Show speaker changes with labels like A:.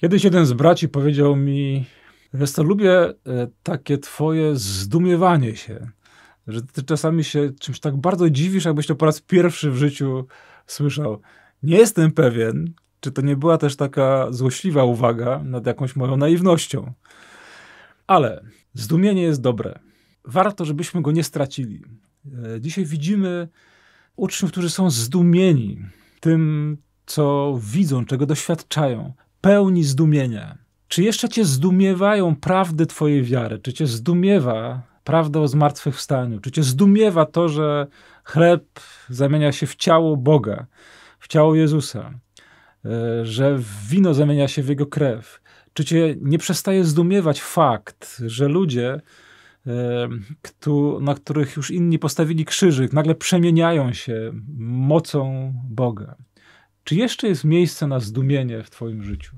A: Kiedyś jeden z braci powiedział mi, wiesz co, lubię e, takie twoje zdumiewanie się, że ty czasami się czymś tak bardzo dziwisz, jakbyś to po raz pierwszy w życiu słyszał. Nie jestem pewien, czy to nie była też taka złośliwa uwaga nad jakąś moją naiwnością. Ale zdumienie jest dobre. Warto, żebyśmy go nie stracili. E, dzisiaj widzimy uczniów, którzy są zdumieni tym, co widzą, czego doświadczają pełni zdumienia. Czy jeszcze cię zdumiewają prawdy twojej wiary? Czy cię zdumiewa prawda o zmartwychwstaniu? Czy cię zdumiewa to, że chleb zamienia się w ciało Boga, w ciało Jezusa? E, że wino zamienia się w Jego krew? Czy cię nie przestaje zdumiewać fakt, że ludzie, e, na których już inni postawili krzyżyk, nagle przemieniają się mocą Boga? Czy jeszcze jest miejsce na zdumienie w Twoim życiu?